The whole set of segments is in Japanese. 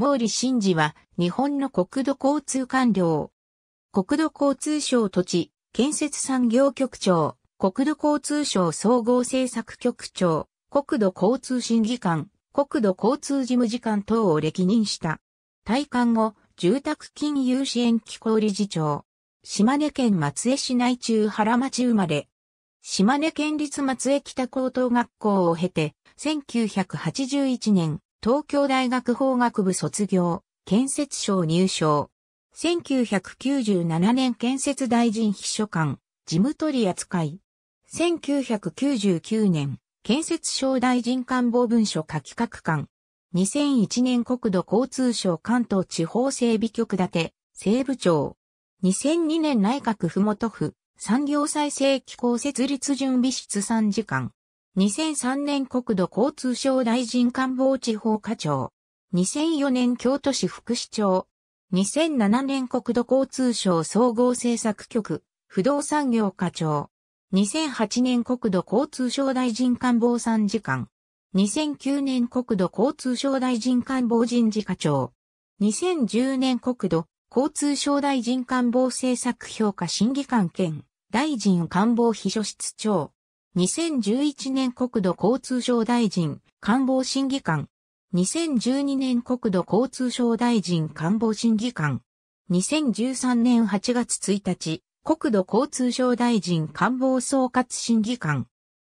毛利真治は日本の国土交通官僚。国土交通省土地、建設産業局長、国土交通省総合政策局長、国土交通審議官、国土交通事務次官等を歴任した。退官後、住宅金融支援機構理事長。島根県松江市内中原町生まれ。島根県立松江北高等学校を経て、1981年、東京大学法学部卒業、建設省入省。1997年建設大臣秘書官、事務取扱い。1999年、建設省大臣官房文書書企画官。2001年国土交通省関東地方整備局立て、西部長。2002年内閣府元府、産業再生機構設立準備室参事官。2003年国土交通省大臣官房地方課長。2004年京都市副市長。2007年国土交通省総合政策局、不動産業課長。2008年国土交通省大臣官房参事官。2009年国土交通省大臣官房人事課長。2010年国土交通省大臣官房政策評価審議官兼大臣官房秘書室長。2011年国土交通省大臣、官房審議官。2012年国土交通省大臣官房審議官。2013年8月1日、国土交通省大臣官房総括審議官。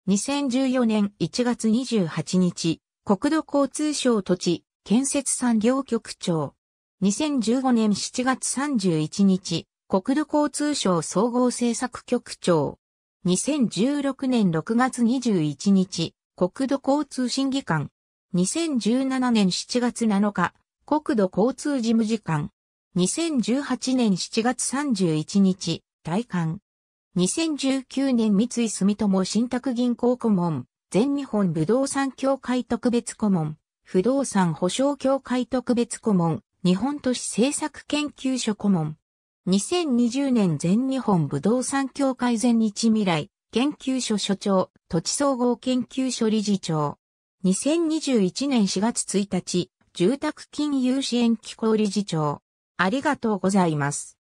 2014年1月28日、国土交通省土地建設産業局長。2015年7月31日、国土交通省総合政策局長。2016年6月21日、国土交通審議官。2017年7月7日、国土交通事務次官。2018年7月31日、大官。2019年三井住友信託銀行顧問、全日本不動産協会特別顧問、不動産保証協会特別顧問、日本都市政策研究所顧問。2020年全日本武道産協会全日未来研究所所長、土地総合研究所理事長。2021年4月1日、住宅金融支援機構理事長。ありがとうございます。